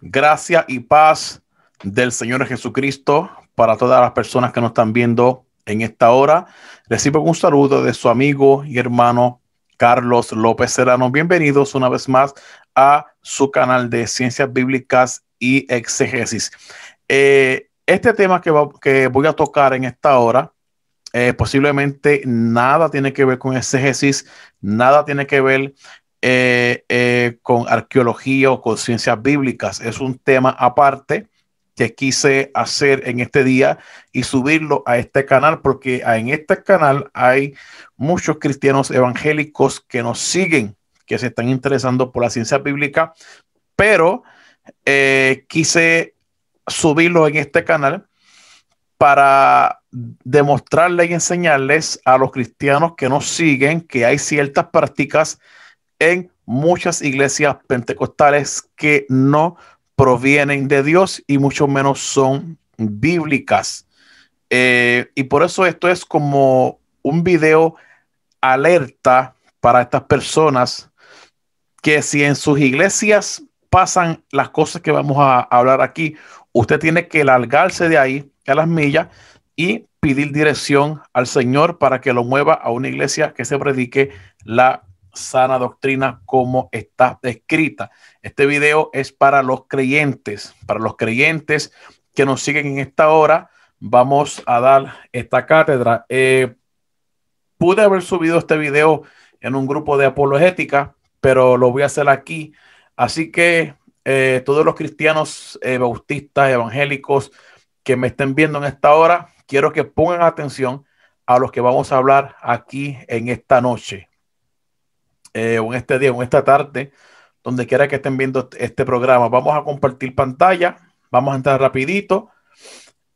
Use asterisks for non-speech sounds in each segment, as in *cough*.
Gracia y paz del Señor Jesucristo para todas las personas que nos están viendo en esta hora. Recibo un saludo de su amigo y hermano Carlos López Serrano. Bienvenidos una vez más a su canal de Ciencias Bíblicas y exégesis. Eh, este tema que, voy a tocar en esta hora, eh, posiblemente nada tiene que ver con exegesis, nada tiene que ver eh, eh, con arqueología o con ciencias bíblicas. Es un tema aparte que quise hacer en este día y subirlo a este canal, porque en este canal hay muchos cristianos evangélicos que nos siguen, que se están interesando por la ciencia bíblica, pero eh, quise subirlo en este canal para demostrarles y enseñarles a los cristianos que nos siguen que hay ciertas prácticas en muchas iglesias pentecostales que no provienen de Dios y mucho menos son bíblicas. Eh, y por eso esto es como un video alerta para estas personas que si en sus iglesias pasan las cosas que vamos a hablar aquí, usted tiene que largarse de ahí a las millas y pedir dirección al Señor para que lo mueva a una iglesia que se predique la sana doctrina como está escrita. Este video es para los creyentes, para los creyentes que nos siguen en esta hora. Vamos a dar esta cátedra. Eh, pude haber subido este video en un grupo de apologética, pero lo voy a hacer aquí. Así que eh, todos los cristianos eh, bautistas, evangélicos que me estén viendo en esta hora, quiero que pongan atención a los que vamos a hablar aquí en esta noche o eh, en este día o en esta tarde, donde quiera que estén viendo este, este programa. Vamos a compartir pantalla, vamos a entrar rapidito,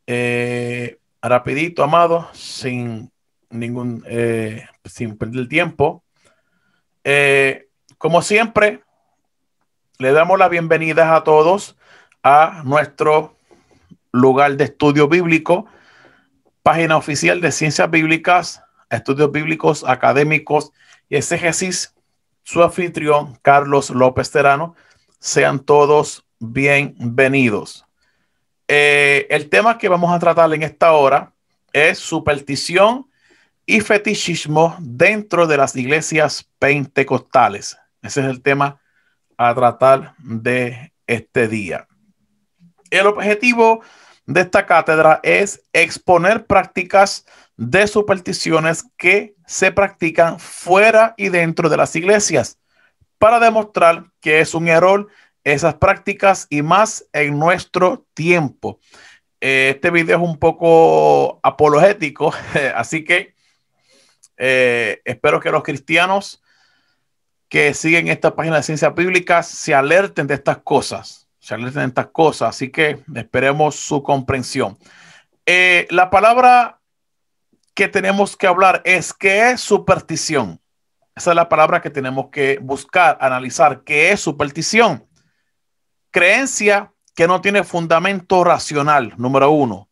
eh, rapidito, amado, sin ningún, eh, sin perder tiempo. como siempre, le damos las bienvenidas a todos a nuestro lugar de estudio bíblico, página oficial de Ciencias Bíblicas, Estudios Bíblicos Académicos y Exégesis su anfitrión, Carlos López Terano. Sean todos bienvenidos. Eh, el tema que vamos a tratar en esta hora es superstición y fetichismo dentro de las iglesias pentecostales. Ese es el tema a tratar de este día. El objetivo de esta cátedra es exponer prácticas de supersticiones que se practican fuera y dentro de las iglesias para demostrar que es un error esas prácticas y más en nuestro tiempo. Eh, este video es un poco apologético, *laughs* así que eh, espero que los cristianos que siguen esta página de ciencias bíblicas se alerten de estas cosas, se alerten de estas cosas, así que esperemos su comprensión. Eh, la palabra que tenemos que hablar es qué es superstición. Esa es la palabra que tenemos que buscar, analizar, qué es superstición. Creencia que no tiene fundamento racional, número uno.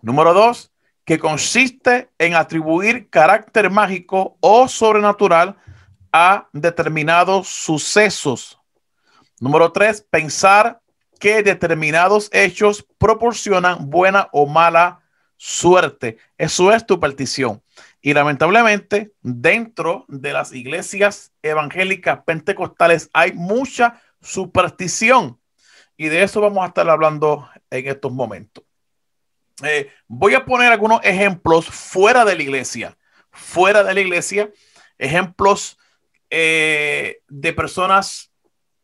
Número dos, que consiste en atribuir carácter mágico o sobrenatural a determinados sucesos. Número tres, pensar que determinados hechos proporcionan buena o mala suerte. Eso es tu partición. Y lamentablemente, dentro de las iglesias evangélicas pentecostales hay mucha superstición. Y de eso vamos a estar hablando en estos momentos. Eh, voy a poner algunos ejemplos fuera de la iglesia, fuera de la iglesia, ejemplos eh, de personas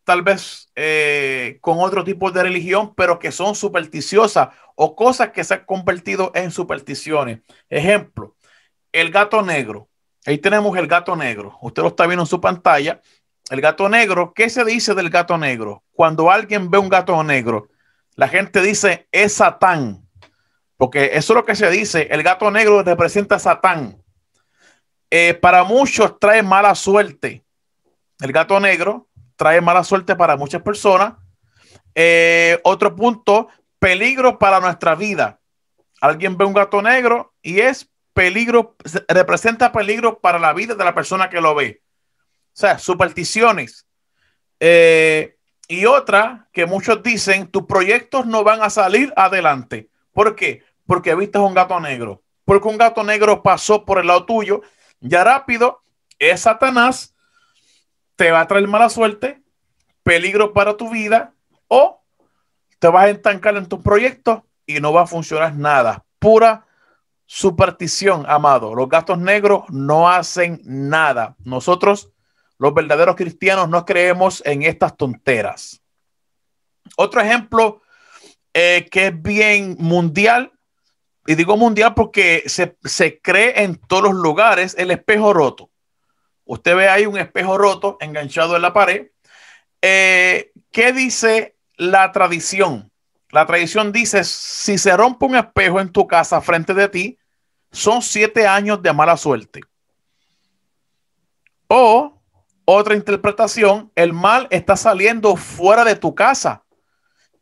tal vez eh, con otro tipo de religión, pero que son supersticiosas o cosas que se han convertido en supersticiones. Ejemplo, el gato negro. Ahí tenemos el gato negro. Usted lo está viendo en su pantalla. El gato negro, ¿qué se dice del gato negro? Cuando alguien ve un gato negro, la gente dice es Satán, porque eso es lo que se dice. El gato negro representa a Satán. Eh, para muchos trae mala suerte. El gato negro trae mala suerte para muchas personas. Eh, otro punto, peligro para nuestra vida. Alguien ve un gato negro y es peligro, representa peligro para la vida de la persona que lo ve. O sea, supersticiones. Eh, y otra que muchos dicen, tus proyectos no van a salir adelante. ¿Por qué? Porque viste un gato negro. Porque un gato negro pasó por el lado tuyo. Ya rápido es Satanás te va a traer mala suerte, peligro para tu vida o te vas a estancar en tus proyectos y no va a funcionar nada. Pura superstición, amado. Los gastos negros no hacen nada. Nosotros, los verdaderos cristianos, no creemos en estas tonteras. Otro ejemplo eh, que es bien mundial, y digo mundial porque se cree en todos los lugares, el espejo roto. Usted ve ahí un espejo roto enganchado en la pared. Eh, ¿Qué dice la tradición? La tradición dice, si se rompe un espejo en tu casa frente de ti, son siete años de mala suerte. O otra interpretación, el mal está saliendo fuera de tu casa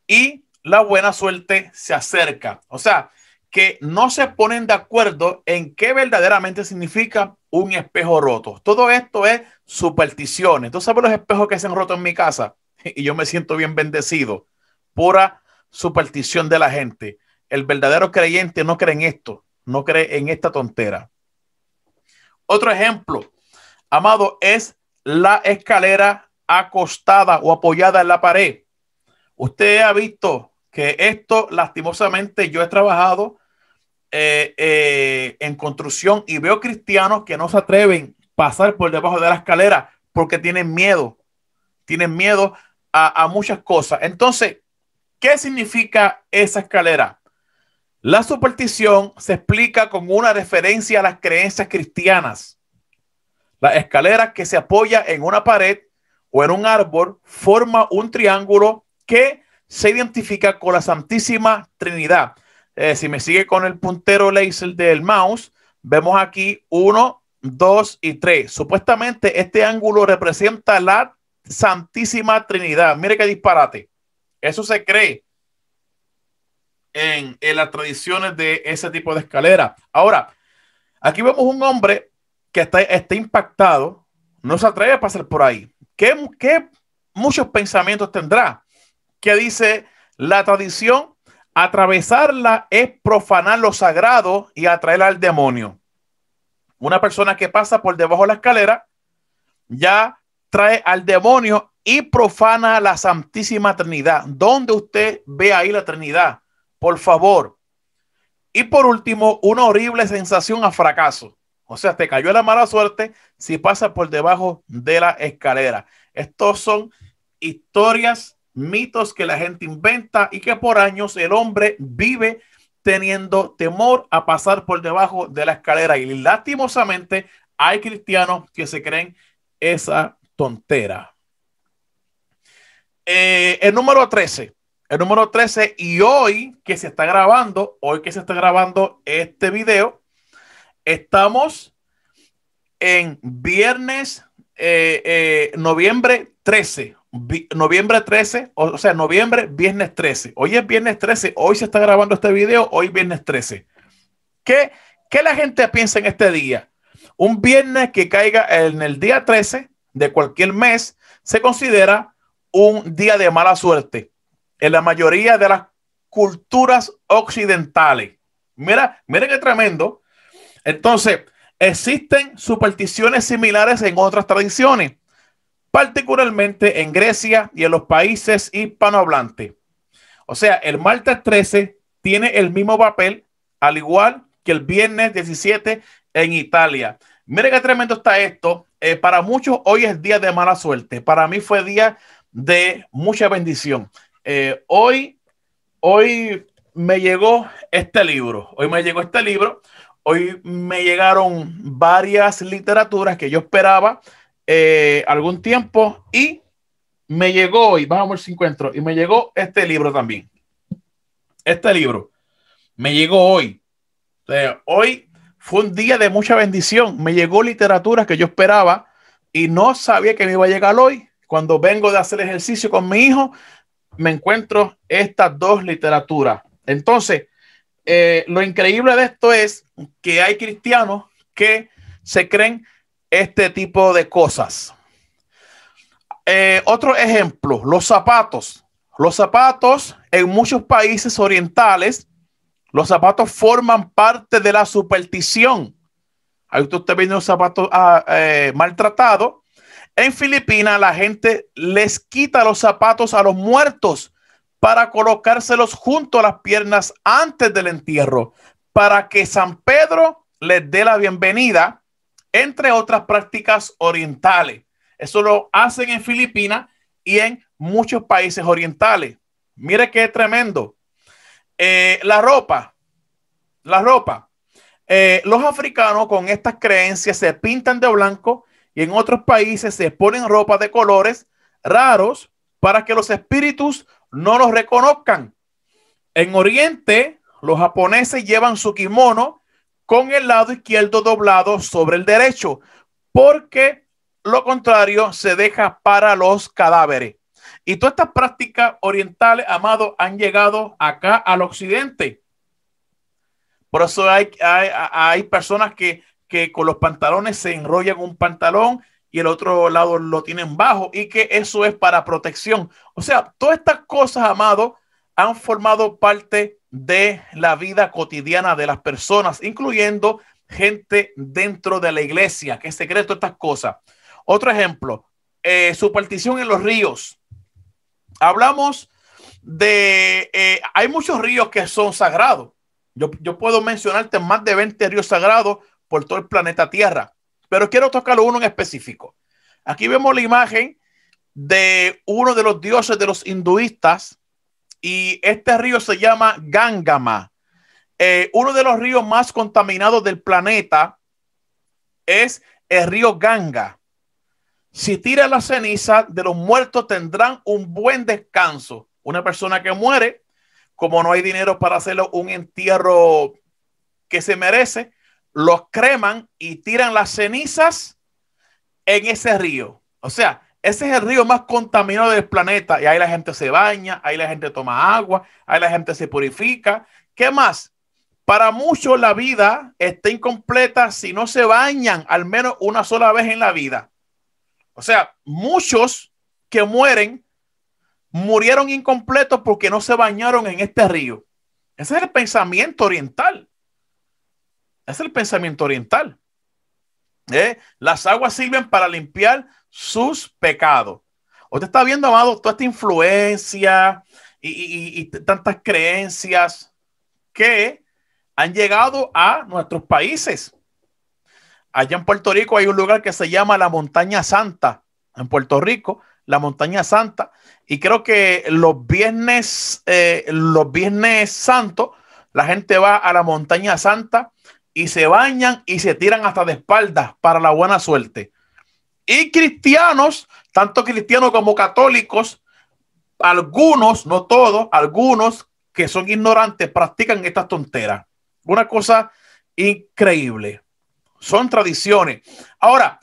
y la buena suerte se acerca. O sea, que no se ponen de acuerdo en qué verdaderamente significa un espejo roto. Todo esto es supersticiones. ¿Tú sabes los espejos que se han roto en mi casa? *laughs* Y yo me siento bien bendecido. Pura superstición de la gente. El verdadero creyente no cree en esto, no cree en esta tontera. Otro ejemplo, amado, es la escalera acostada o apoyada en la pared. Usted ha visto que esto, lastimosamente, yo he trabajado eh, eh, en construcción y veo cristianos que no se atreven a pasar por debajo de la escalera porque tienen miedo, tienen miedo a, a muchas cosas. Entonces, ¿qué significa esa escalera? La superstición se explica con una referencia a las creencias cristianas. La escalera que se apoya en una pared o en un árbol forma un triángulo que se identifica con la Santísima Trinidad. Eh, si me sigue con el puntero laser del mouse, vemos aquí 1, 2 y 3. Supuestamente este ángulo representa la Santísima Trinidad. Mire qué disparate. Eso se cree en, las tradiciones de ese tipo de escaleras, Ahora, aquí vemos un hombre que está, impactado, no se atreve a pasar por ahí. ¿Qué, muchos pensamientos tendrá? ¿Qué dice, la tradición Atravesarla es profanar lo sagrado y atraer al demonio. Una persona que pasa por debajo de la escalera ya trae al demonio y profana la Santísima Trinidad. Donde usted ve ahí la Trinidad? Por favor. Y por último, una horrible sensación a fracaso. O sea, te cayó la mala suerte si pasa por debajo de la escalera. Estos son historias mitos que la gente inventa y que por años el hombre vive teniendo temor a pasar por debajo de la escalera. Y lastimosamente hay cristianos que se creen esa tontera. Eh, el número 13, el número 13 y hoy que se está grabando, hoy que se está grabando este video, estamos en viernes eh, eh, noviembre 13. noviembre 13, o, sea, noviembre, viernes 13. Hoy es viernes 13, hoy se está grabando este video, hoy viernes 13. ¿Qué, qué la gente piensa en este día? Un viernes que caiga en el día 13 de cualquier mes se considera un día de mala suerte en la mayoría de las culturas occidentales. Mira, miren qué tremendo. Entonces, Existen supersticiones similares en otras tradiciones, particularmente en Grecia y en los países hispanohablantes. O sea, el martes 13 tiene el mismo papel, al igual que el viernes 17 en Italia. Mire qué tremendo está esto. Eh, para muchos hoy es día de mala suerte. Para mí fue día de mucha bendición. Eh, hoy, hoy me llegó este libro. Hoy me llegó este libro hoy me llegaron varias literaturas que yo esperaba eh, algún tiempo y me llegó, y vamos a ver si encuentro, y me llegó este libro también. Este libro me llegó hoy. hoy fue un día de mucha bendición. Me llegó literatura que yo esperaba y no sabía que me iba a llegar hoy. Cuando vengo de hacer ejercicio con mi hijo, me encuentro estas dos literaturas. Entonces, eh, lo increíble de esto es que hay cristianos que se creen este tipo de cosas. Eh, otro ejemplo, los zapatos. Los zapatos en muchos países orientales, los zapatos forman parte de la superstición. Ahí usted viene un zapato ah, eh, maltratado. En Filipinas la gente les quita los zapatos a los muertos para colocárselos junto a las piernas antes del entierro, para que San Pedro les dé la bienvenida, entre otras prácticas orientales. Eso lo hacen en Filipinas y en muchos países orientales. Mire qué tremendo. Eh, la ropa, la ropa. Eh, los africanos con estas creencias se pintan de blanco y en otros países se ponen ropa de colores raros para que los espíritus no los reconozcan. En Oriente, los japoneses llevan su kimono con el lado izquierdo doblado sobre el derecho, porque lo contrario se deja para los cadáveres. Y todas estas prácticas orientales, amados, han llegado acá al occidente. Por eso hay, personas que, que con los pantalones se enrollan un pantalón y el otro lado lo tienen bajo y que eso es para protección. O sea, todas estas cosas, amado, han formado parte de la vida cotidiana de las personas, incluyendo gente dentro de la iglesia, que es secreto estas cosas. Otro ejemplo, eh, su partición en los ríos. Hablamos de, eh, hay muchos ríos que son sagrados. Yo, yo puedo mencionarte más de 20 ríos sagrados por todo el planeta Tierra pero quiero tocar uno en específico. Aquí vemos la imagen de uno de los dioses de los hinduistas y este río se llama Gangama. Eh, uno de los ríos más contaminados del planeta es el río Ganga. Si tiran la ceniza de los muertos tendrán un buen descanso. Una persona que muere, como no hay dinero para hacerlo un entierro que se merece, los creman y tiran las cenizas en ese río. O sea, ese es el río más contaminado del planeta y ahí la gente se baña, ahí la gente toma agua, ahí la gente se purifica. ¿Qué más? Para muchos la vida está incompleta si no se bañan al menos una sola vez en la vida. O sea, muchos que mueren murieron incompletos porque no se bañaron en este río. Ese es el pensamiento oriental. Es el pensamiento oriental. ¿Eh? Las aguas sirven para limpiar sus pecados. Usted está viendo, amado, toda esta influencia y, tantas creencias que han llegado a nuestros países. Allá en Puerto Rico hay un lugar que se llama la Montaña Santa. En Puerto Rico, la Montaña Santa. Y creo que los viernes, eh, los viernes santos, la gente va a la Montaña Santa y se bañan y se tiran hasta de espaldas para la buena suerte. Y cristianos, tanto cristianos como católicos, algunos, no todos, algunos que son ignorantes practican estas tonteras. Una cosa increíble. Son tradiciones. Ahora,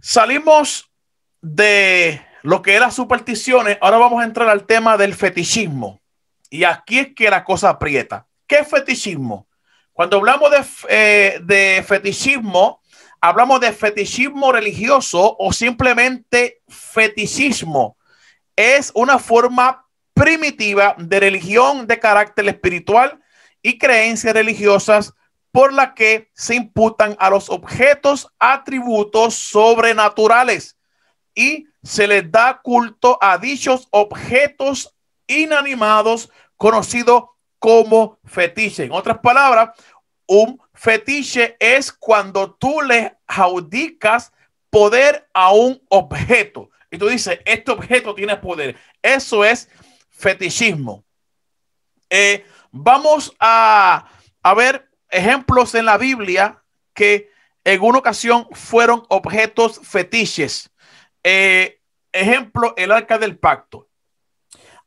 salimos de lo que era supersticiones, ahora vamos a entrar al tema del fetichismo. Y aquí es que la cosa aprieta. ¿Qué es fetichismo? Cuando hablamos eh, de, fetichismo, hablamos de fetichismo religioso o simplemente fetichismo. Es una forma primitiva de religión de carácter espiritual y creencias religiosas por la que se imputan a los objetos atributos sobrenaturales y se les da culto a dichos objetos inanimados conocidos como fetiche. En otras palabras, un fetiche es cuando tú le adjudicas poder a un objeto. Y tú dices, este objeto tiene poder. Eso es fetichismo. Eh, vamos a, ver ejemplos en la Biblia que en una ocasión fueron objetos fetiches. Eh, ejemplo, el arca del pacto.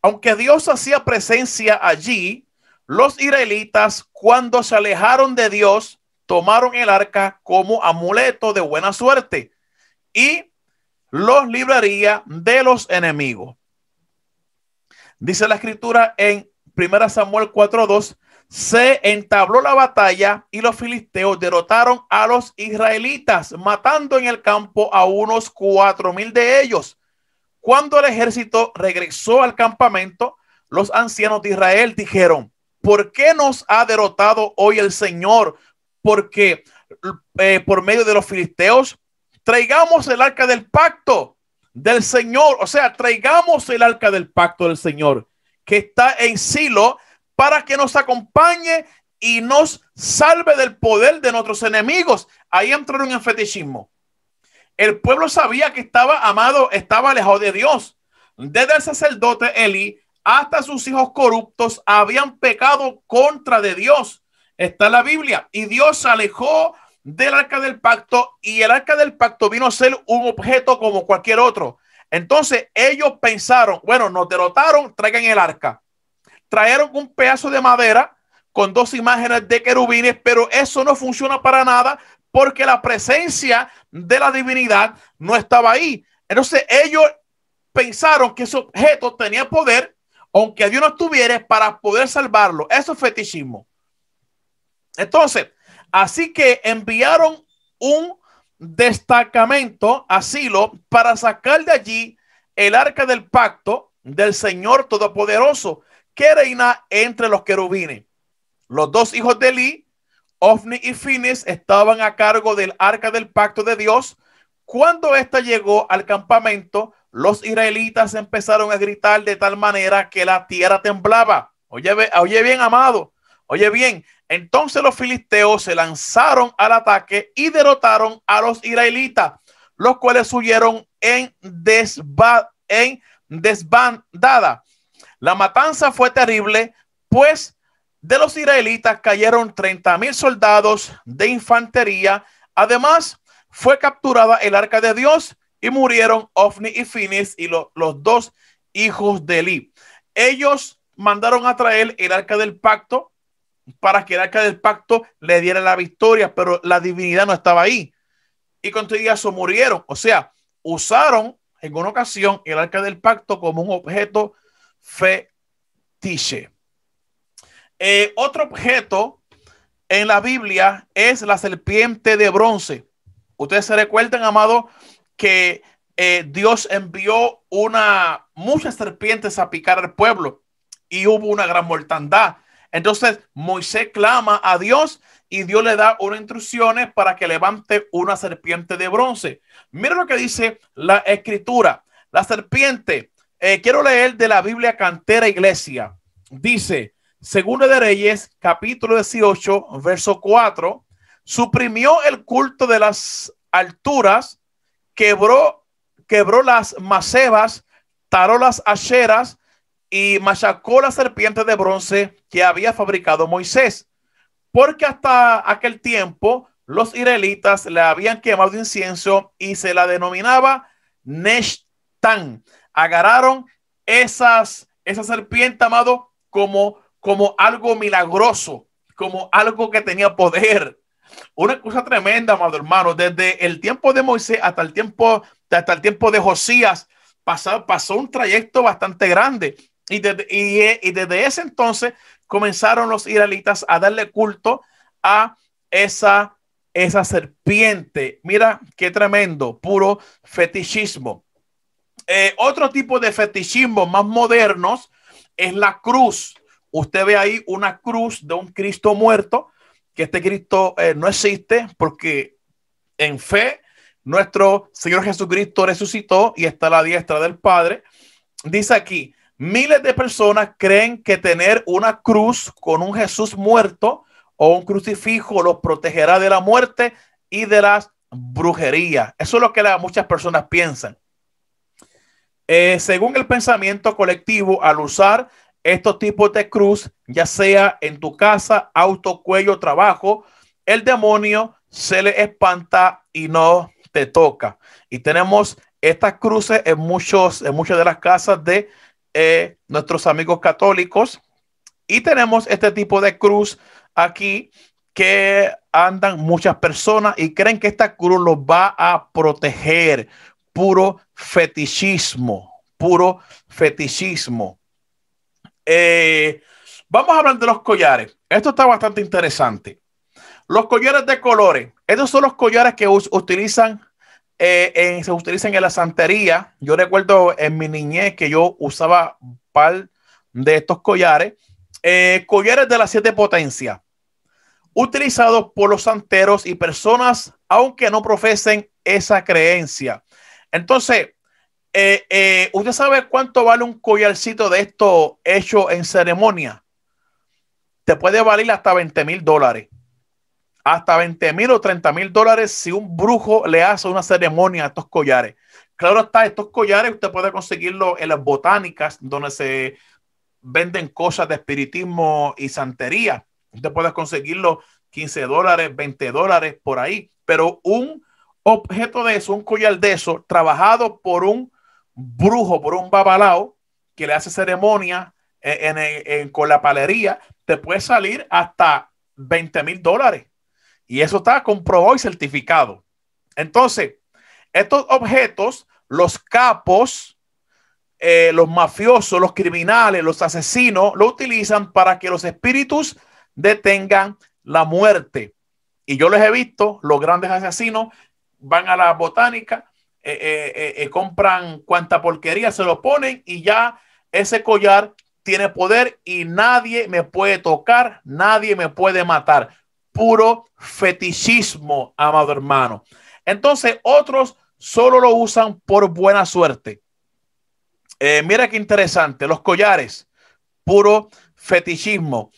Aunque Dios hacía presencia allí, los israelitas, cuando se alejaron de Dios, tomaron el arca como amuleto de buena suerte y los libraría de los enemigos. Dice la escritura en 1 Samuel 4:2, se entabló la batalla y los filisteos derrotaron a los israelitas, matando en el campo a unos cuatro mil de ellos. Cuando el ejército regresó al campamento, los ancianos de Israel dijeron, ¿Por qué nos ha derrotado hoy el Señor? Porque eh, por medio de los filisteos, traigamos el arca del pacto del Señor, o sea, traigamos el arca del pacto del Señor que está en Silo para que nos acompañe y nos salve del poder de nuestros enemigos. Ahí entró en fetichismo. El pueblo sabía que estaba amado, estaba lejos de Dios. Desde el sacerdote Eli hasta sus hijos corruptos habían pecado contra de Dios. Está la Biblia. Y Dios se alejó del arca del pacto y el arca del pacto vino a ser un objeto como cualquier otro. Entonces ellos pensaron, bueno, nos derrotaron, traigan el arca. Trajeron un pedazo de madera con dos imágenes de querubines, pero eso no funciona para nada porque la presencia de la divinidad no estaba ahí. Entonces ellos pensaron que ese objeto tenía poder aunque Dios no estuviera, para poder salvarlo. Eso es fetichismo. Entonces, así que enviaron un destacamento, asilo, para sacar de allí el arca del pacto del Señor Todopoderoso, que reina entre los querubines. Los dos hijos de Eli, Ofni y Finis, estaban a cargo del arca del pacto de Dios cuando ésta llegó al campamento, los israelitas empezaron a gritar de tal manera que la tierra temblaba. Oye, oye bien, amado. Oye bien, entonces los filisteos se lanzaron al ataque y derrotaron a los israelitas, los cuales huyeron en, en desbandada. La matanza fue terrible, pues de los israelitas cayeron 30 mil soldados de infantería. Además, fue capturada el arca de Dios y murieron Ofni y Finis y los dos hijos de Eli. Ellos mandaron a traer el arca del pacto para que el arca del pacto le diera la victoria, pero la divinidad no estaba ahí. Y con todo eso murieron. O sea, usaron en una ocasión el arca del pacto como un objeto fetiche. Eh, otro objeto en la Biblia es la serpiente de bronce. Ustedes se recuerdan, amado, que eh, Dios envió una muchas serpientes a picar al pueblo y hubo una gran mortandad. Entonces Moisés clama a Dios y Dios le da unas instrucciones para que levante una serpiente de bronce. Mira lo que dice la escritura. La serpiente, eh, quiero leer de la Biblia Cantera Iglesia. Dice, según de Reyes, capítulo 18, verso 4, Suprimió el culto de las alturas, quebró, quebró las macebas, taró las asheras y machacó la serpiente de bronce que había fabricado Moisés. Porque hasta aquel tiempo los israelitas le habían quemado incienso y se la denominaba Neshtan. Agarraron esas, esa serpiente, amado, como, como algo milagroso, como algo que tenía poder. Una cosa tremenda, amado hermano. Desde el tiempo de Moisés hasta el tiempo, hasta el tiempo de Josías, pasó, pasó un trayecto bastante grande. Y desde, desde ese entonces comenzaron los israelitas a darle culto a esa, esa serpiente. Mira qué tremendo, puro fetichismo. Eh, otro tipo de fetichismo más modernos es la cruz. Usted ve ahí una cruz de un Cristo muerto que este Cristo eh, no existe porque en fe nuestro Señor Jesucristo resucitó y está a la diestra del Padre. Dice aquí, miles de personas creen que tener una cruz con un Jesús muerto o un crucifijo los protegerá de la muerte y de las brujerías. Eso es lo que muchas personas piensan. Eh, según el pensamiento colectivo, al usar estos tipos de cruz, ya sea en tu casa, auto, cuello, trabajo, el demonio se le espanta y no te toca. Y tenemos estas cruces en, muchos, en muchas de las casas de eh, nuestros amigos católicos. Y tenemos este tipo de cruz aquí que andan muchas personas y creen que esta cruz los va a proteger. Puro fetichismo, puro fetichismo. Eh, vamos a hablar de los collares. Esto está bastante interesante. Los collares de colores. Estos son los collares que utilizan, eh, se utilizan en la santería. Yo recuerdo en mi niñez que yo usaba un par de estos collares. Eh, collares de las siete potencias. Utilizados por los santeros y personas, aunque no profesen esa creencia. Entonces, eh, eh, ¿usted sabe cuánto vale un collarcito de esto hecho en ceremonia? Te puede valer hasta 20 mil dólares. Hasta 20 mil o 30 mil dólares si un brujo le hace una ceremonia a estos collares. Claro está, estos collares usted puede conseguirlo en las botánicas donde se venden cosas de espiritismo y santería. Usted puede conseguirlo 15 dólares, 20 dólares por ahí. Pero un objeto de eso, un collar de eso, trabajado por un brujo por un babalao que le hace ceremonia eh, eh, en, con la palería, te puede salir hasta 20 mil dólares. Y eso está comprobado y certificado. Entonces, estos objetos, los capos, eh, los mafiosos, los criminales, los asesinos, lo utilizan para que los espíritus detengan la muerte. Y yo les he visto, los grandes asesinos van a la botánica, eh, eh, eh, compran cuanta porquería, se lo ponen y ya ese collar tiene poder y nadie me puede tocar, nadie me puede matar. Puro fetichismo, amado hermano. Entonces otros solo lo usan por buena suerte. mira qué interesante, los collares, puro fetichismo.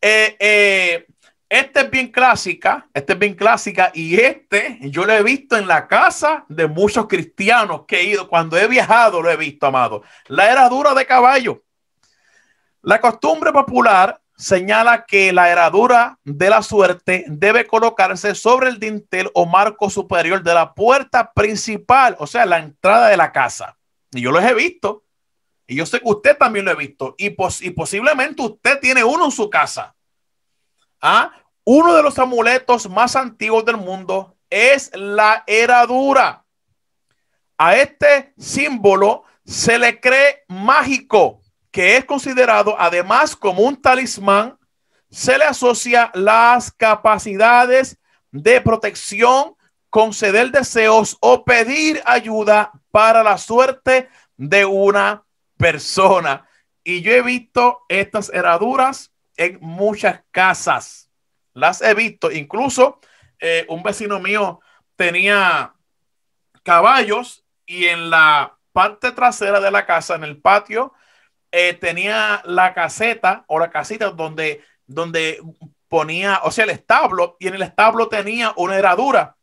eh, esta es bien clásica, este es bien clásica y este yo lo he visto en la casa de muchos cristianos que he ido, cuando he viajado lo he visto, amado. La herradura de caballo. La costumbre popular señala que la herradura de la suerte debe colocarse sobre el dintel o marco superior de la puerta principal, o sea, la entrada de la casa. Y yo los he visto. Y yo sé que usted también lo he visto. Y, y posiblemente usted tiene uno en su casa. ¿Ah? Uno de los amuletos más antiguos del mundo es la heradura. A este símbolo se le cree mágico, que es considerado además como un talismán. Se le asocia las capacidades de protección, conceder deseos o pedir ayuda para la suerte de una persona. Y yo he visto estas heraduras en muchas casas. Las he visto. Incluso eh, un vecino mío tenía caballos y en la parte trasera de la casa, en el patio, eh, tenía la caseta o la casita donde, donde ponía, o sea, el establo, y en el establo tenía una herradura.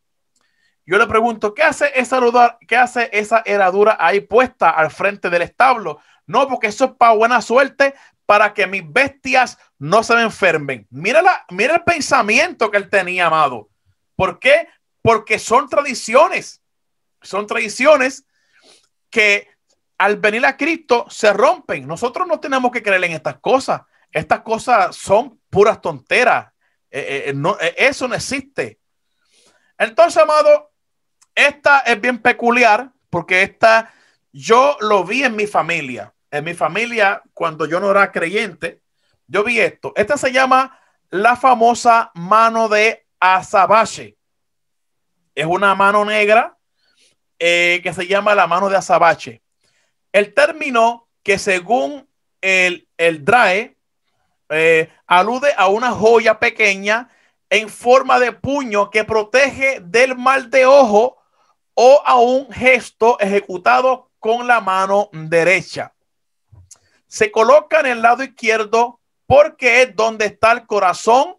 Yo le pregunto, ¿qué hace esa herradura, qué hace esa heradura ahí puesta al frente del establo? No, porque eso es para buena suerte, para que mis bestias no se me enfermen. Mira, mira el pensamiento que él tenía, amado. ¿Por qué? Porque son tradiciones. Son tradiciones que al venir a Cristo se rompen. Nosotros no tenemos que creer en estas cosas. Estas cosas son puras tonteras. Eh, eh, eh, eso no existe. Entonces, amado, esta es bien peculiar porque esta yo lo vi en mi familia en mi familia, cuando yo no era creyente, yo vi esto. Esta se llama la famosa mano de azabache. Es una mano negra eh, que se llama la mano de azabache. El término que según el, DRAE eh, alude a una joya pequeña en forma de puño que protege del mal de ojo o a un gesto ejecutado con la mano derecha se coloca en el lado izquierdo porque es donde está el corazón,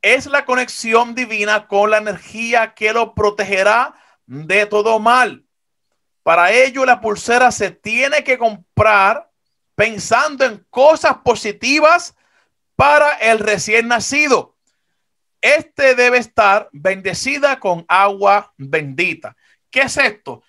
es la conexión divina con la energía que lo protegerá de todo mal. Para ello la pulsera se tiene que comprar pensando en cosas positivas para el recién nacido. Este debe estar bendecida con agua bendita. ¿Qué es esto?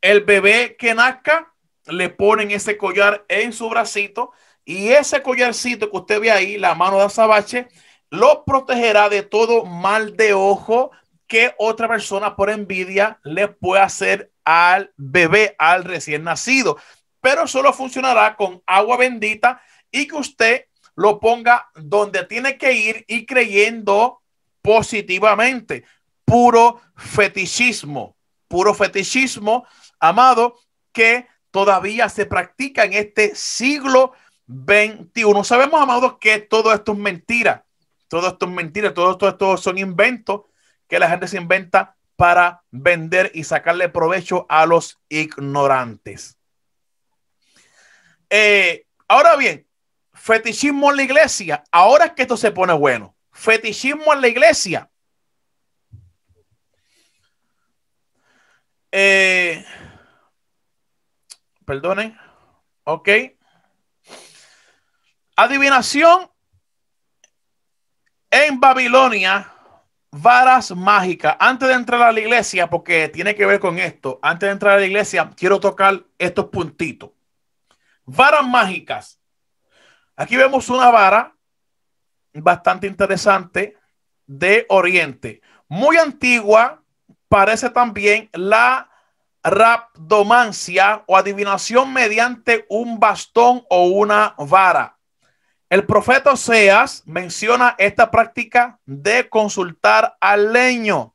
El bebé que nazca le ponen ese collar en su bracito y ese collarcito que usted ve ahí, la mano de azabache, lo protegerá de todo mal de ojo que otra persona por envidia le pueda hacer al bebé, al recién nacido. Pero solo funcionará con agua bendita y que usted lo ponga donde tiene que ir y creyendo positivamente. Puro fetichismo, puro fetichismo, amado, que todavía se practica en este siglo XXI. Sabemos, amados, que todo esto es mentira. Todo esto es mentira, todo esto, son inventos que la gente se inventa para vender y sacarle provecho a los ignorantes. Eh, ahora bien, fetichismo en la iglesia. Ahora es que esto se pone bueno. Fetichismo en la iglesia. Eh, perdonen. Ok. Adivinación en Babilonia, varas mágicas. Antes de entrar a la iglesia, porque tiene que ver con esto, antes de entrar a la iglesia, quiero tocar estos puntitos. Varas mágicas. Aquí vemos una vara bastante interesante de Oriente, muy antigua, parece también la rapdomancia o adivinación mediante un bastón o una vara. El profeta Oseas menciona esta práctica de consultar al leño.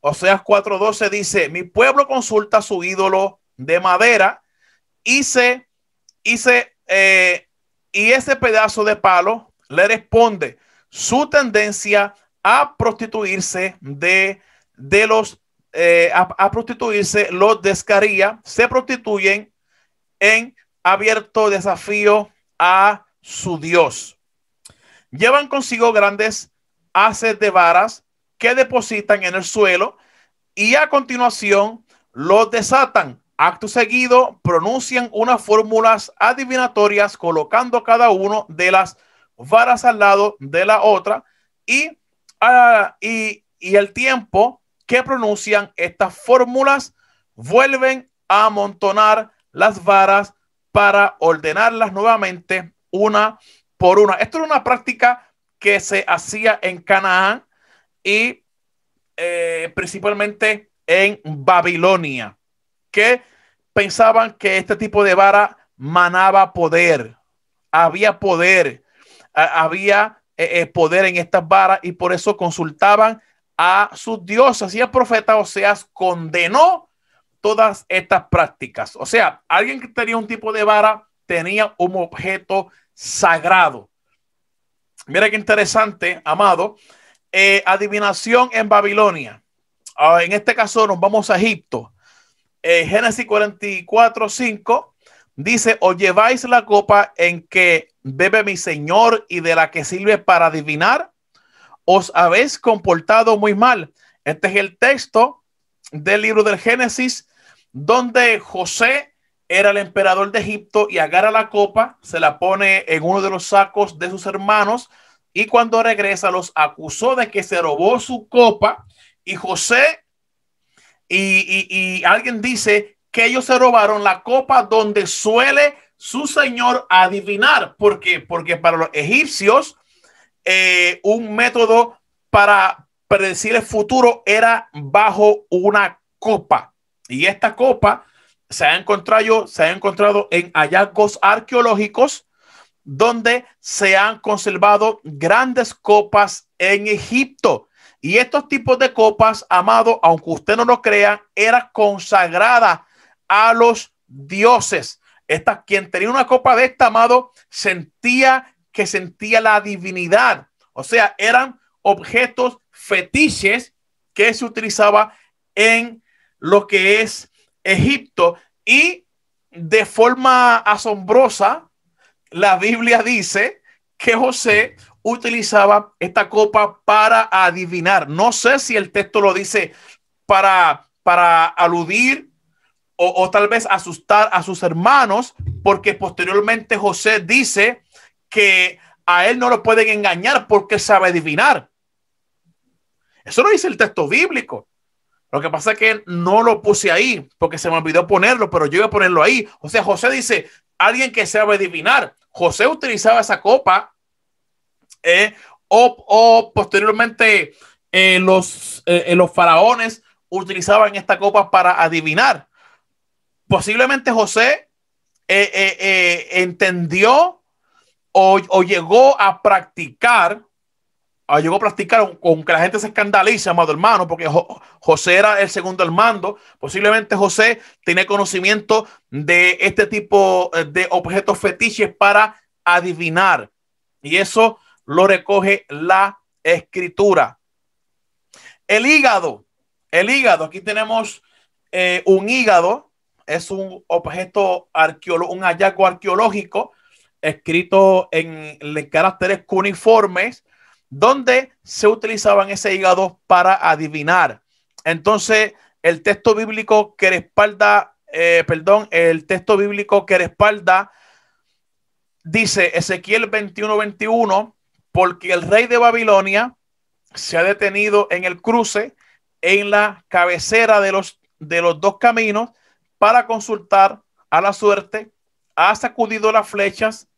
Oseas 4:12 dice, mi pueblo consulta su ídolo de madera y se, eh, y ese pedazo de palo le responde su tendencia a prostituirse de, de los eh, a, prostituirse, los descaría, se prostituyen en abierto desafío a su Dios. Llevan consigo grandes haces de varas que depositan en el suelo y a continuación los desatan. Acto seguido, pronuncian unas fórmulas adivinatorias colocando cada uno de las varas al lado de la otra y, ah, y, y el tiempo que pronuncian estas fórmulas vuelven a amontonar las varas para ordenarlas nuevamente una por una. Esto era una práctica que se hacía en Canaán y eh, principalmente en Babilonia, que pensaban que este tipo de vara manaba poder, había poder, había eh, eh, poder en estas varas y por eso consultaban a sus dioses y el profeta Oseas condenó todas estas prácticas. O sea, alguien que tenía un tipo de vara tenía un objeto sagrado. Mira qué interesante, amado. Eh, adivinación en Babilonia. Ah, en este caso nos vamos a Egipto. Eh, Génesis 44, 5 dice, o lleváis la copa en que bebe mi Señor y de la que sirve para adivinar, os habéis comportado muy mal. Este es el texto del libro del Génesis, donde José era el emperador de Egipto y agarra la copa, se la pone en uno de los sacos de sus hermanos y cuando regresa los acusó de que se robó su copa y José y, alguien dice que ellos se robaron la copa donde suele su señor adivinar. Porque para los egipcios eh, un método para predecir el futuro era bajo una copa. Y esta copa se ha encontrado, se ha encontrado en hallazgos arqueológicos donde se han conservado grandes copas en Egipto. Y estos tipos de copas, amado, aunque usted no lo crea, era consagrada a los dioses. Esta, quien tenía una copa de esta, amado, sentía que sentía la divinidad. O sea, eran objetos fetiches que se utilizaba en lo que es Egipto y de forma asombrosa, la Biblia dice que José utilizaba esta copa para adivinar. No sé si el texto lo dice para, para aludir o, o tal vez asustar a sus hermanos, porque posteriormente José dice que a él no lo pueden engañar porque sabe adivinar. Eso lo dice el texto bíblico. Lo que pasa es que no lo puse ahí porque se me olvidó ponerlo, pero yo iba a ponerlo ahí. O sea, José dice, alguien que sabe adivinar. José utilizaba esa copa eh, o, posteriormente eh, los, eh, los faraones utilizaban esta copa para adivinar. Posiblemente José entendió o, llegó a practicar, o llegó a practicar con que la gente se escandaliza, amado hermano, porque José era el segundo hermano, Posiblemente José tiene conocimiento de este tipo eh, de objetos fetiches para adivinar. Y eso lo recoge la escritura. El hígado, el hígado, aquí tenemos eh, un hígado, es un objeto arqueológico, un hallazgo arqueológico escrito en, caracteres cuneiformes, donde se utilizaban ese hígado para adivinar. Entonces, el texto bíblico que respalda, eh, perdón, el texto bíblico que respalda dice Ezequiel 21-21, porque el rey de Babilonia se ha detenido en el cruce, en la cabecera de los, de los dos caminos, para consultar a la suerte, ha sacudido las flechas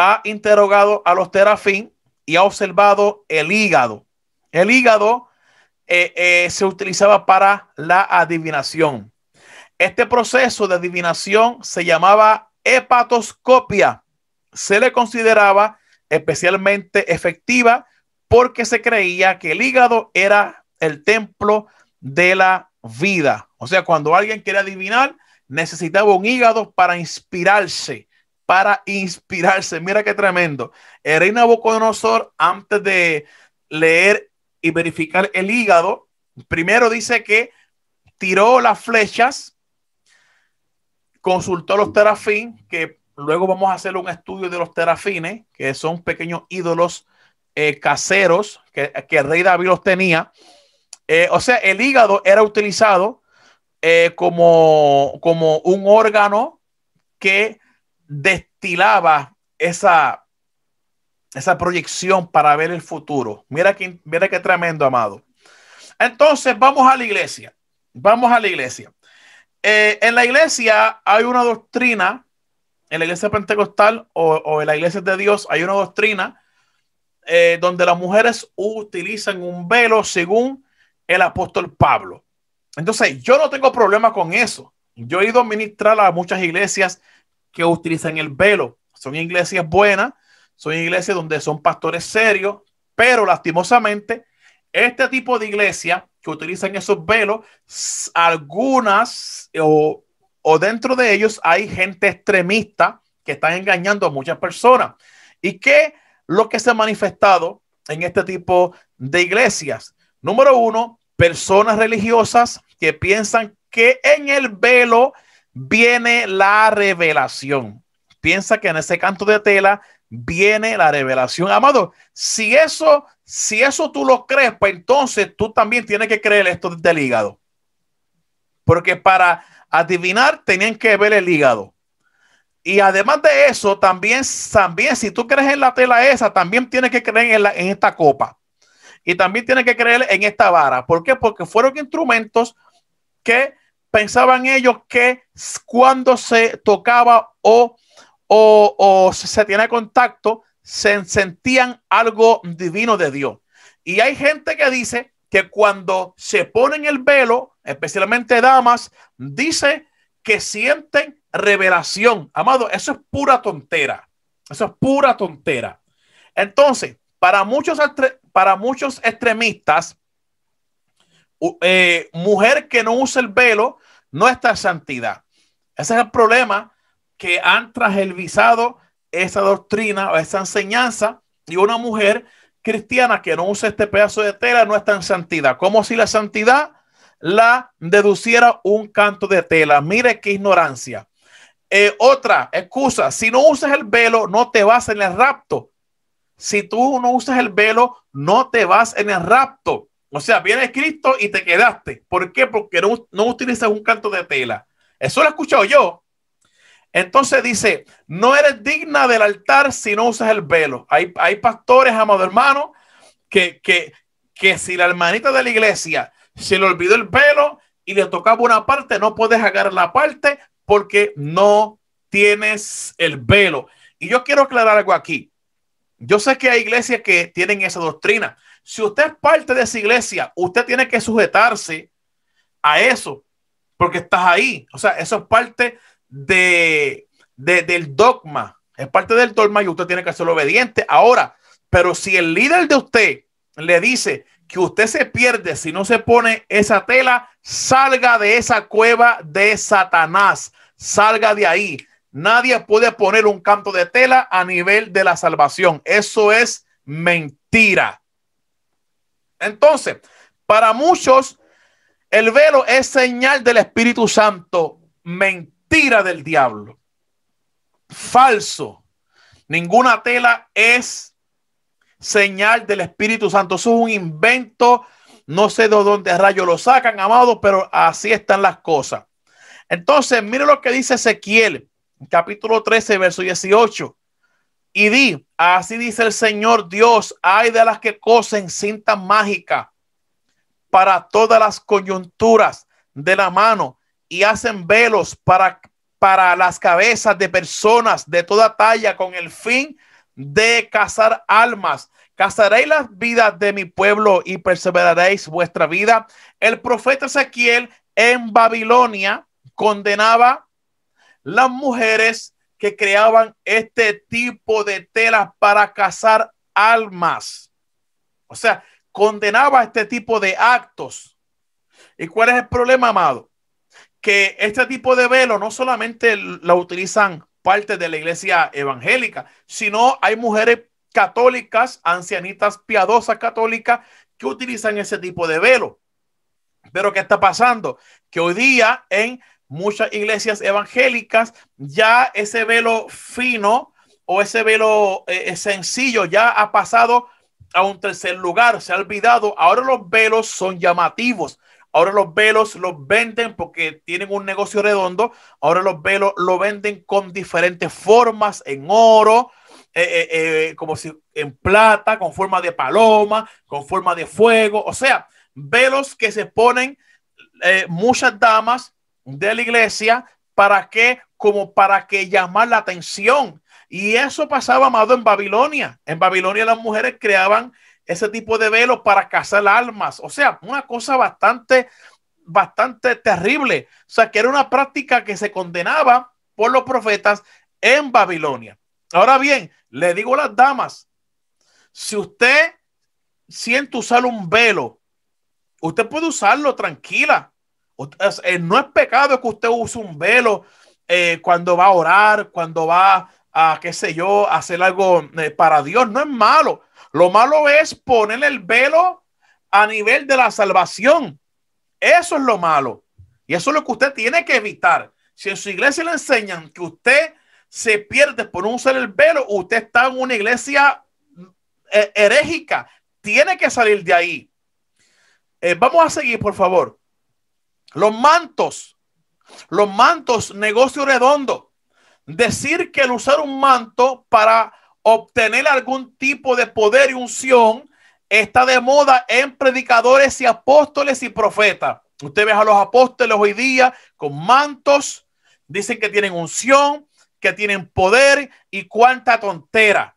ha interrogado a los terafín y ha observado el hígado. El hígado eh, eh, se utilizaba para la adivinación. Este proceso de adivinación se llamaba hepatoscopia. Se le consideraba especialmente efectiva porque se creía que el hígado era el templo de la vida. O sea, cuando alguien quería adivinar, necesitaba un hígado para inspirarse para inspirarse. Mira qué tremendo. El rey Nabucodonosor, antes de leer y verificar el hígado, primero dice que tiró las flechas, consultó los terafín, que luego vamos a hacer un estudio de los terafines, que son pequeños ídolos eh, caseros que, el rey David los tenía. Eh, o sea, el hígado era utilizado eh, como, como un órgano que destilaba esa, esa proyección para ver el futuro. Mira qué, mira qué tremendo, amado. Entonces, vamos a la iglesia. Vamos a la iglesia. Eh, en la iglesia hay una doctrina, en la iglesia pentecostal o, en la iglesia de Dios hay una doctrina eh, donde las mujeres utilizan un velo según el apóstol Pablo. Entonces, yo no tengo problema con eso. Yo he ido a ministrar a muchas iglesias que utilizan el velo. Son iglesias buenas, son iglesias donde son pastores serios, pero lastimosamente, este tipo de iglesia que utilizan esos velos, algunas o, dentro de ellos hay gente extremista que están engañando a muchas personas. ¿Y que lo que se ha manifestado en este tipo de iglesias? Número uno, personas religiosas que piensan que en el velo viene la revelación. Piensa que en ese canto de tela viene la revelación. Amado, si eso, si eso tú lo crees, pues entonces tú también tienes que creer esto del hígado. Porque para adivinar tenían que ver el hígado. Y además de eso, también, también si tú crees en la tela esa, también tienes que creer en, en esta copa. Y también tienes que creer en esta vara. ¿Por qué? Porque fueron instrumentos que pensaban ellos que cuando se tocaba o, o, se tiene contacto, se sentían algo divino de Dios. Y hay gente que dice que cuando se ponen el velo, especialmente damas, dice que sienten revelación. Amado, eso es pura tontera. Eso es pura tontera. Entonces, para muchos, para muchos extremistas, eh, mujer que no usa el velo no está en santidad. Ese es el problema que han visado esa doctrina, esa enseñanza, y una mujer cristiana que no usa este pedazo de tela no está en santidad. Como si la santidad la deduciera un canto de tela. Mire qué ignorancia. Eh, otra excusa, si no usas el velo, no te vas en el rapto. Si tú no usas el velo, no te vas en el rapto. O sea, viene Cristo y te quedaste. ¿Por qué? Porque no, no utilizas un canto de tela. Eso lo he escuchado yo. Entonces dice, no eres digna del altar si no usas el velo. Hay, pastores, amado hermano, que, que, que si la hermanita de la iglesia se le olvidó el velo y le tocaba una parte, no puedes agarrar la parte porque no tienes el velo. Y yo quiero aclarar algo aquí. Yo sé que hay iglesias que tienen esa doctrina. Si usted es parte de esa iglesia, usted tiene que sujetarse a eso, porque estás ahí. O sea, eso es parte de, del dogma. Es parte del dogma y usted tiene que ser obediente. Ahora, pero si el líder de usted le dice que usted se pierde si no se pone esa tela, salga de esa cueva de Satanás, salga de ahí. Nadie puede poner un canto de tela a nivel de la salvación. Eso es mentira. Entonces, para muchos, el velo es señal del Espíritu Santo, mentira del diablo, falso. Ninguna tela es señal del Espíritu Santo. Eso es un invento. No sé de dónde rayos lo sacan, amados, pero así están las cosas. Entonces, mire lo que dice Ezequiel, capítulo 13, verso 18 y di, así dice el Señor Dios, hay de las que cosen cinta mágica para todas las coyunturas de la mano y hacen velos para, para las cabezas de personas de toda talla con el fin de cazar almas. Cazaréis las vidas de mi pueblo y perseveraréis vuestra vida. El profeta Ezequiel en Babilonia condenaba las mujeres que creaban este tipo de telas para cazar almas. O sea, condenaba este tipo de actos. ¿Y cuál es el problema, amado? Que este tipo de velo no solamente la utilizan parte de la iglesia evangélica, sino hay mujeres católicas, ancianitas piadosas católicas, que utilizan ese tipo de velo. Pero ¿qué está pasando? Que hoy día en muchas iglesias evangélicas, ya ese velo fino o ese velo eh, eh, sencillo ya ha pasado a un tercer lugar, se ha olvidado. Ahora los velos son llamativos. Ahora los velos los venden porque tienen un negocio redondo. Ahora los velos lo venden con diferentes formas, en oro, eh, como si en plata, con forma de paloma, con forma de fuego. O sea, velos que se ponen muchas damas de la iglesia. ¿Para qué? Como para que llamar la atención. Y eso pasaba, amado, en Babilonia. En Babilonia las mujeres creaban ese tipo de velo para cazar almas. O sea, una cosa bastante, bastante terrible. O sea, que era una práctica que se condenaba por los profetas en Babilonia. Ahora bien, le digo a las damas, si usted siente usar un velo, usted puede usarlo tranquila. Eh, no es pecado que usted use un velo eh, cuando va a orar, cuando va a, qué sé yo, hacer algo eh, para Dios. No es malo. Lo malo es poner el velo a nivel de la salvación. Eso es lo malo. Y eso es lo que usted tiene que evitar. Si en su iglesia le enseñan que usted se pierde por no usar el velo, usted está en una iglesia herética. Tiene que salir de ahí. vamos a seguir, por favor. Los mantos, los mantos, negocio redondo. Decir que el usar un manto para obtener algún tipo de poder y unción está de moda en predicadores y apóstoles y profetas. Usted ve a los apóstoles hoy día con mantos, dicen que tienen unción, que tienen poder y cuánta tontera.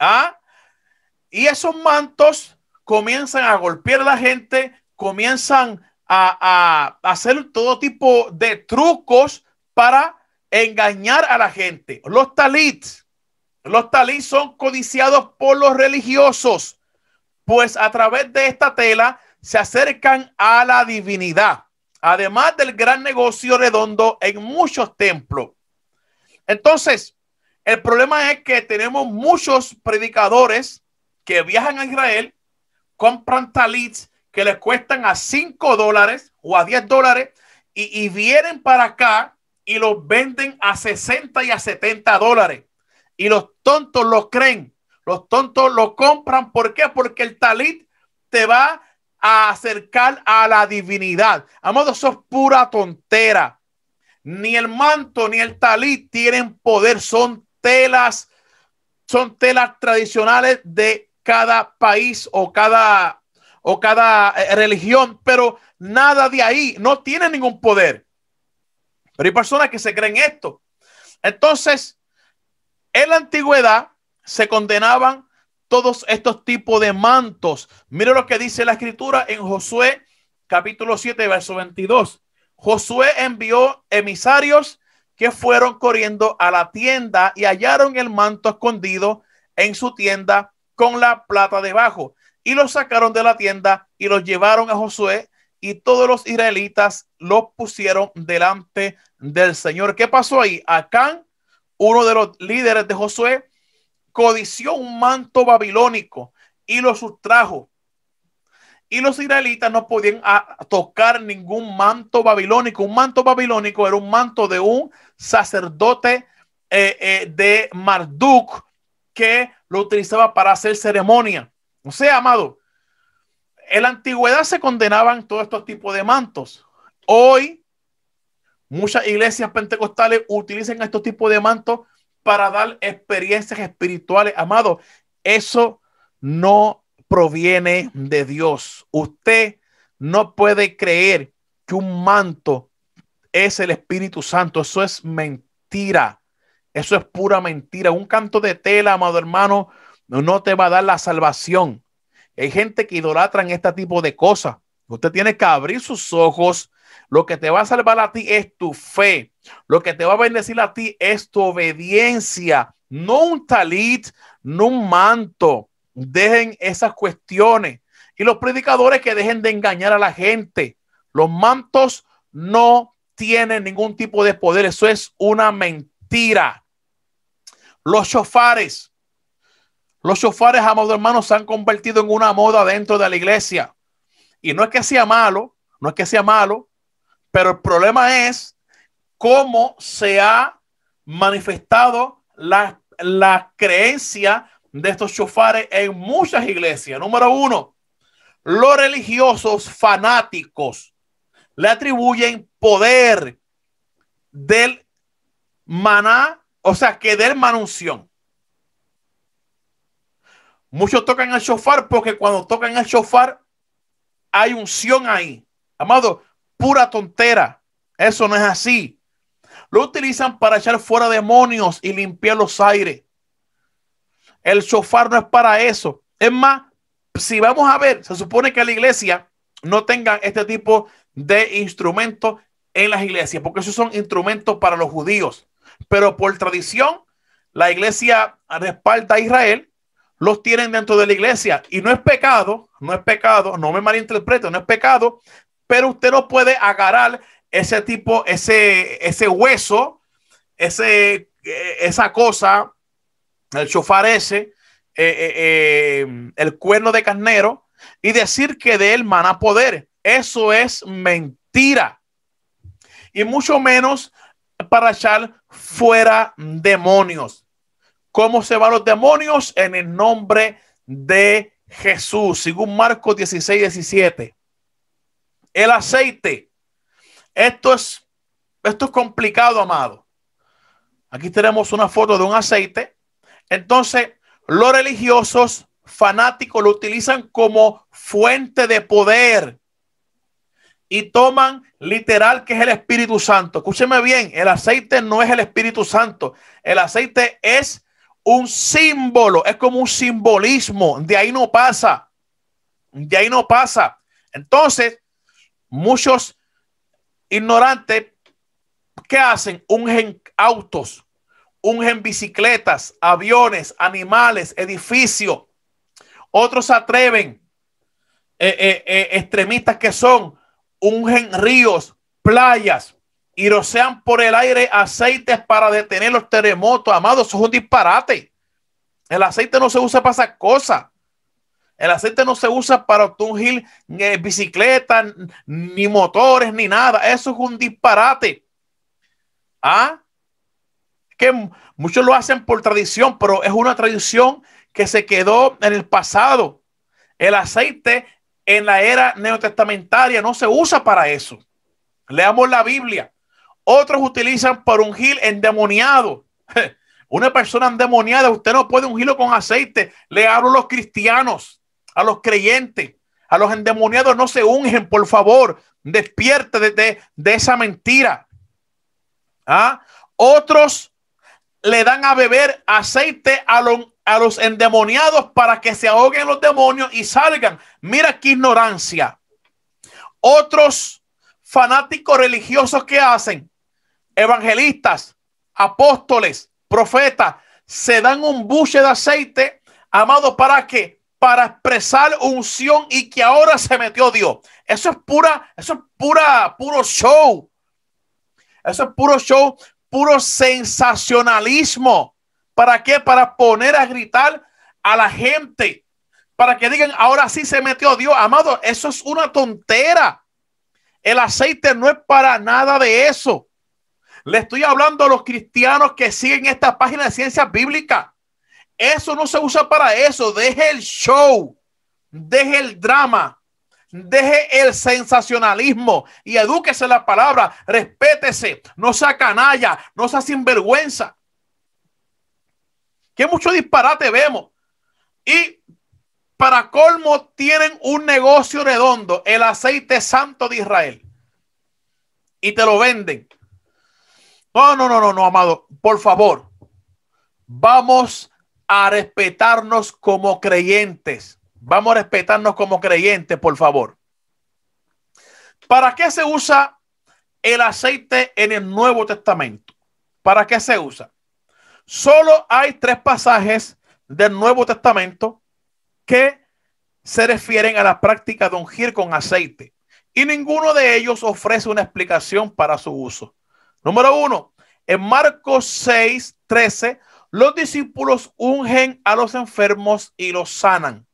¿Ah? Y esos mantos comienzan a golpear a la gente, comienzan a, hacer todo tipo de trucos para engañar a la gente. Los talits, los talits son codiciados por los religiosos, pues a través de esta tela se acercan a la divinidad, además del gran negocio redondo en muchos templos. Entonces, el problema es que tenemos muchos predicadores que viajan a Israel, compran talits que les cuestan a 5 dólares o a 10 dólares y, vienen para acá y los venden a 60 y a 70 dólares. Y los tontos los creen, los tontos lo compran. ¿Por qué? Porque el talit te va a acercar a la divinidad. a eso es pura tontera. Ni el manto ni el talit tienen poder, son telas, son telas tradicionales de cada país o cada o cada eh, religión, pero nada de ahí, no tiene ningún poder. Pero hay personas que se creen esto. Entonces, en la antigüedad se condenaban todos estos tipos de mantos. Mira lo que dice la escritura en Josué capítulo 7, verso 22. Josué envió emisarios que fueron corriendo a la tienda y hallaron el manto escondido en su tienda con la plata debajo. Y los sacaron de la tienda y los llevaron a Josué y todos los israelitas los pusieron delante del Señor. ¿Qué pasó ahí? Acán, uno de los líderes de Josué, codició un manto babilónico y lo sustrajo. Y los israelitas no podían ah, tocar ningún manto babilónico. Un manto babilónico era un manto de un sacerdote eh, eh, de Marduk que lo utilizaba para hacer ceremonia. O sea, amado, en la antigüedad se condenaban todos estos tipos de mantos. Hoy, muchas iglesias pentecostales utilizan estos tipos de mantos para dar experiencias espirituales. Amado, eso no proviene de Dios. Usted no puede creer que un manto es el Espíritu Santo. Eso es mentira. Eso es pura mentira. Un canto de tela, amado hermano, no, te va a dar la salvación. Hay gente que idolatra en este tipo de cosas. Usted tiene que abrir sus ojos. Lo que te va a salvar a ti es tu fe. Lo que te va a bendecir a ti es tu obediencia. No un talit, no un manto. Dejen esas cuestiones. Y los predicadores que dejen de engañar a la gente. Los mantos no tienen ningún tipo de poder. Eso es una mentira. Los chofares los chofares, amados hermanos, se han convertido en una moda dentro de la iglesia. Y no es que sea malo, no es que sea malo, pero el problema es cómo se ha manifestado la, la creencia de estos chofares en muchas iglesias. Número uno, los religiosos fanáticos le atribuyen poder del maná, o sea, que del manunción. Muchos tocan el shofar porque cuando tocan el shofar hay unción ahí. Amado, pura tontera. Eso no es así. Lo utilizan para echar fuera demonios y limpiar los aires. El shofar no es para eso. Es más, si vamos a ver, se supone que la iglesia no tenga este tipo de instrumentos en las iglesias, porque esos son instrumentos para los judíos. Pero por tradición, la iglesia respalda a Israel los tienen dentro de la iglesia. Y no es pecado, no es pecado, no me malinterprete, no es pecado, pero usted no puede agarrar ese tipo, ese, ese hueso, ese, eh, esa cosa, el chofar ese, eh, eh, el cuerno de carnero, y decir que de él van a poder. Eso es mentira. Y mucho menos para echar fuera demonios cómo se van los demonios en el nombre de Jesús, según Marcos 16, 17. El aceite. Esto es, esto es complicado, amado. Aquí tenemos una foto de un aceite. Entonces, los religiosos fanáticos lo utilizan como fuente de poder y toman literal que es el Espíritu Santo. Escúcheme bien, el aceite no es el Espíritu Santo, el aceite es un símbolo, es como un simbolismo, de ahí no pasa, de ahí no pasa. Entonces, muchos ignorantes, ¿qué hacen? Ungen autos, ungen bicicletas, aviones, animales, edificios. Otros atreven, eh, eh, eh, extremistas que son, ungen ríos, playas, y rocean por el aire aceites para detener los terremotos. Amados, eso es un disparate. El aceite no se usa para esas cosas. El aceite no se usa para ungir eh, bicicletas, ni motores, ni nada. Eso es un disparate. ¿Ah? Que muchos lo hacen por tradición, pero es una tradición que se quedó en el pasado. El aceite en la era neotestamentaria no se usa para eso. Leamos la Biblia. Otros utilizan para ungir endemoniado. *laughs* Una persona endemoniada, usted no puede ungirlo con aceite. Le hablo a los cristianos, a los creyentes, a los endemoniados no se ungen, por favor. Despierte de, de, esa mentira. ¿Ah? Otros le dan a beber aceite a, a los endemoniados para que se ahoguen los demonios y salgan. Mira qué ignorancia. Otros fanáticos religiosos que hacen evangelistas, apóstoles, profetas, se dan un buche de aceite, amado, ¿para qué? Para expresar unción y que ahora se metió Dios. Eso es pura, eso es pura, puro show. Eso es puro show, puro sensacionalismo. ¿Para qué? Para poner a gritar a la gente. Para que digan, ahora sí se metió Dios. Amado, eso es una tontera. El aceite no es para nada de eso. Le estoy hablando a los cristianos que siguen esta página de ciencia bíblica. Eso no se usa para eso. Deje el show, deje el drama, deje el sensacionalismo y edúquese la palabra. Respétese, no sea canalla, no sea sinvergüenza. Que mucho disparate vemos. Y para colmo, tienen un negocio redondo, el aceite santo de Israel. Y te lo venden. No, no, no, no, no, amado. Por favor, vamos a respetarnos como creyentes. Vamos a respetarnos como creyentes, por favor. ¿Para qué se usa el aceite en el Nuevo Testamento? ¿Para qué se usa? Solo hay tres pasajes del Nuevo Testamento que se refieren a la práctica de ungir con aceite y ninguno de ellos ofrece una explicación para su uso. Número uno, en Marcos 6, 13, los discípulos ungen a los enfermos y los sanan.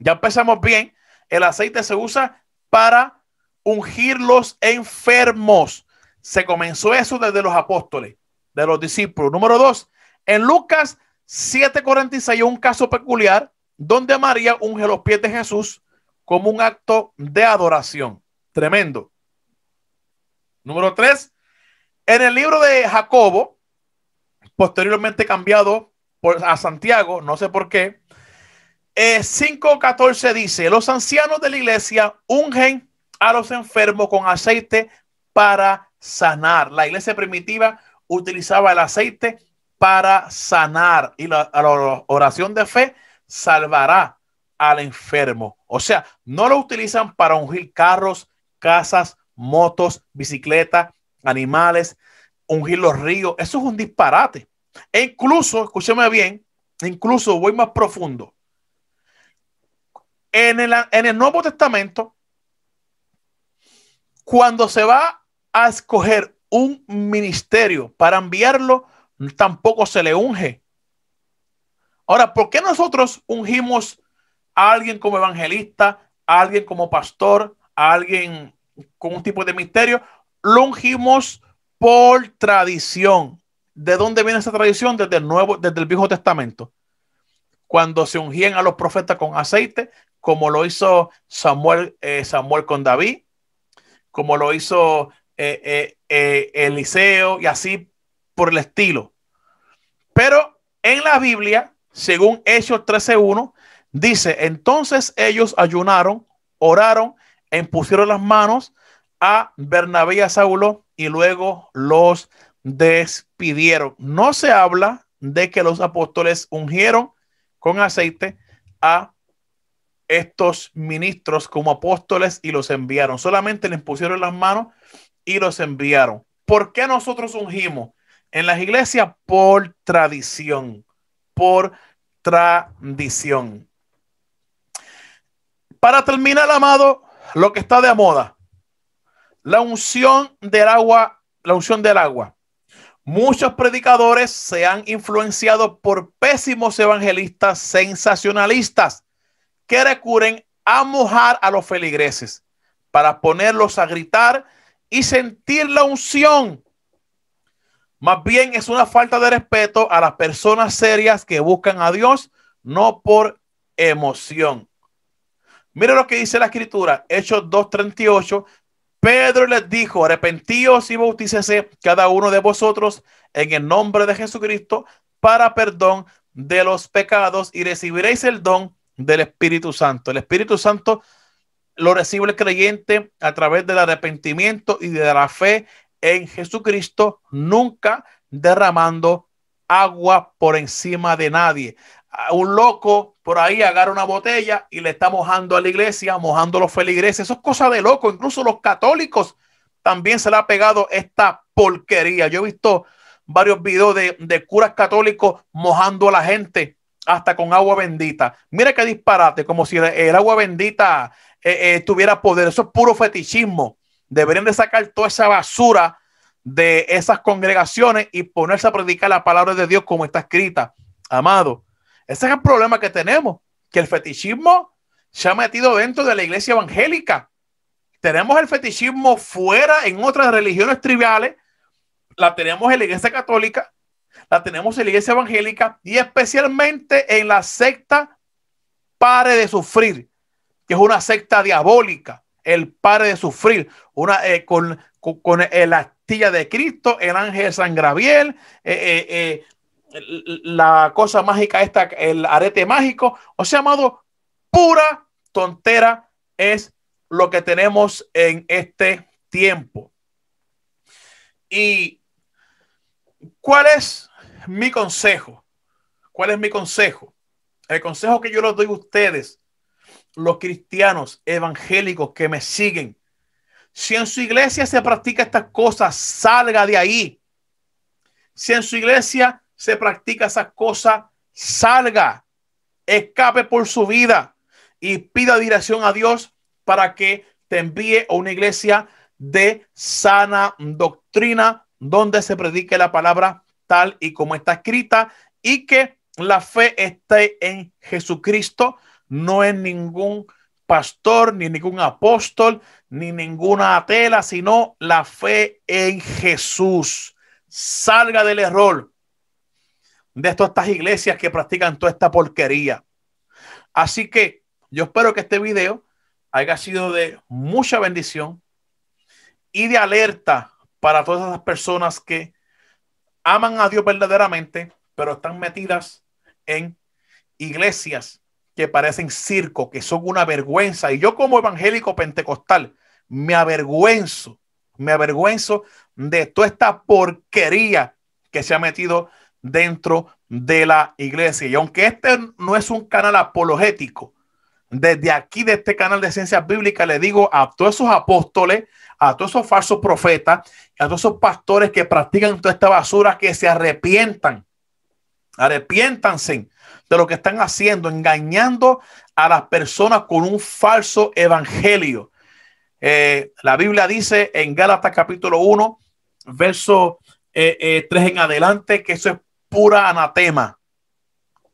Ya empezamos bien. El aceite se usa para ungir los enfermos. Se comenzó eso desde los apóstoles, de los discípulos. Número dos, en Lucas 7:46 un caso peculiar donde María unge los pies de Jesús como un acto de adoración. Tremendo. Número tres, en el libro de Jacobo, posteriormente cambiado por, a Santiago, no sé por qué, 5.14 eh, dice, los ancianos de la iglesia ungen a los enfermos con aceite para sanar. La iglesia primitiva utilizaba el aceite para sanar y la oración de fe salvará al enfermo. O sea, no lo utilizan para ungir carros, casas, motos, bicicletas, animales, ungir los ríos. Eso es un disparate. E incluso, escúcheme bien, incluso voy más profundo. En el, en el Nuevo Testamento, cuando se va a escoger un ministerio para enviarlo, tampoco se le unge. Ahora, ¿por qué nosotros ungimos a alguien como evangelista, a alguien como pastor, a alguien con un tipo de ministerio? longimos por tradición. ¿De dónde viene esa tradición? Desde el nuevo, desde el Viejo Testamento. Cuando se ungían a los profetas con aceite, como lo hizo Samuel, eh, Samuel con David, como lo hizo eh, eh, Eliseo y así por el estilo. Pero en la Biblia, según Hechos 13.1, dice, entonces ellos ayunaron, oraron, impusieron las manos a Bernabé y a Saulo y luego los despidieron. No se habla de que los apóstoles ungieron con aceite a estos ministros como apóstoles y los enviaron. Solamente les pusieron las manos y los enviaron. ¿Por qué nosotros ungimos en las iglesias? Por tradición, por tradición. Para terminar, amado, lo que está de moda, la unción del agua, la unción del agua. Muchos predicadores se han influenciado por pésimos evangelistas sensacionalistas que recurren a mojar a los feligreses para ponerlos a gritar y sentir la unción. Más bien es una falta de respeto a las personas serias que buscan a Dios, no por emoción. Mira lo que dice la escritura, Hechos 2.38, Pedro les dijo, arrepentíos y bautícese cada uno de vosotros en el nombre de Jesucristo para perdón de los pecados y recibiréis el don del Espíritu Santo. El Espíritu Santo lo recibe el creyente a través del arrepentimiento y de la fe en Jesucristo, nunca derramando agua por encima de nadie un loco por ahí agarra una botella y le está mojando a la iglesia, mojando a los feligreses. Eso es cosa de loco. Incluso los católicos también se le ha pegado esta porquería. Yo he visto varios videos de, curas católicos mojando a la gente hasta con agua bendita. Mira qué disparate, como si el, agua bendita eh, eh, tuviera poder. Eso es puro fetichismo. Deberían de sacar toda esa basura de esas congregaciones y ponerse a predicar la palabra de Dios como está escrita. Amado, ese es el problema que tenemos, que el fetichismo se ha metido dentro de la iglesia evangélica. Tenemos el fetichismo fuera en otras religiones triviales, la tenemos en la iglesia católica, la tenemos en la iglesia evangélica y especialmente en la secta Pare de Sufrir, que es una secta diabólica, el Pare de Sufrir, una, eh, con, con, la astilla de Cristo, el ángel San Graviel, eh, eh, eh la cosa mágica esta, el arete mágico, o sea, amado, pura tontera es lo que tenemos en este tiempo. ¿Y cuál es mi consejo? ¿Cuál es mi consejo? El consejo que yo les doy a ustedes, los cristianos evangélicos que me siguen. Si en su iglesia se practica estas cosas, salga de ahí. Si en su iglesia se practica esas cosas, salga, escape por su vida y pida dirección a Dios para que te envíe a una iglesia de sana doctrina donde se predique la palabra tal y como está escrita y que la fe esté en Jesucristo, no en ningún pastor, ni ningún apóstol, ni ninguna tela, sino la fe en Jesús. Salga del error, de todas estas iglesias que practican toda esta porquería. Así que yo espero que este video haya sido de mucha bendición y de alerta para todas esas personas que aman a Dios verdaderamente, pero están metidas en iglesias que parecen circo, que son una vergüenza. Y yo como evangélico pentecostal me avergüenzo, me avergüenzo de toda esta porquería que se ha metido dentro de la iglesia. Y aunque este no es un canal apologético, desde aquí, de este canal de ciencias bíblicas, le digo a todos esos apóstoles, a todos esos falsos profetas, a todos esos pastores que practican toda esta basura, que se arrepientan. Arrepiéntanse de lo que están haciendo, engañando a las personas con un falso evangelio. Eh, la Biblia dice en Gálatas capítulo 1, verso 3 eh, eh, en adelante, que eso es pura anatema.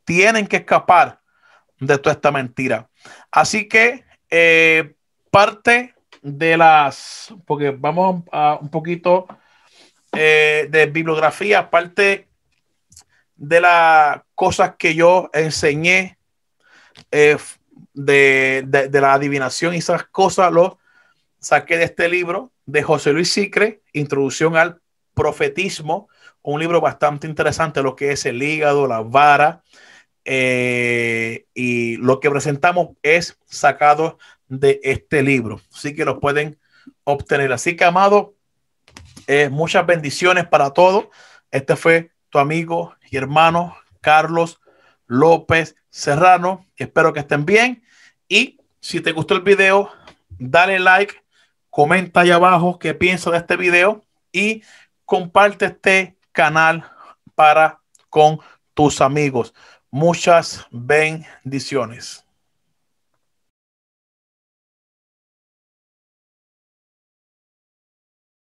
Tienen que escapar de toda esta mentira. Así que eh, parte de las, porque vamos a un poquito eh, de bibliografía, parte de las cosas que yo enseñé eh, de, la adivinación y esas cosas, los saqué de este libro de José Luis Sicre, Introducción al Profetismo, un libro bastante interesante, lo que es el hígado, la vara, eh, y lo que presentamos es sacado de este libro. Así que lo pueden obtener. Así que, amado, eh, muchas bendiciones para todos. Este fue tu amigo y hermano Carlos López Serrano. Espero que estén bien. Y si te gustó el video, dale like, comenta ahí abajo qué pienso de este video y comparte este canal para con tus amigos. Muchas bendiciones.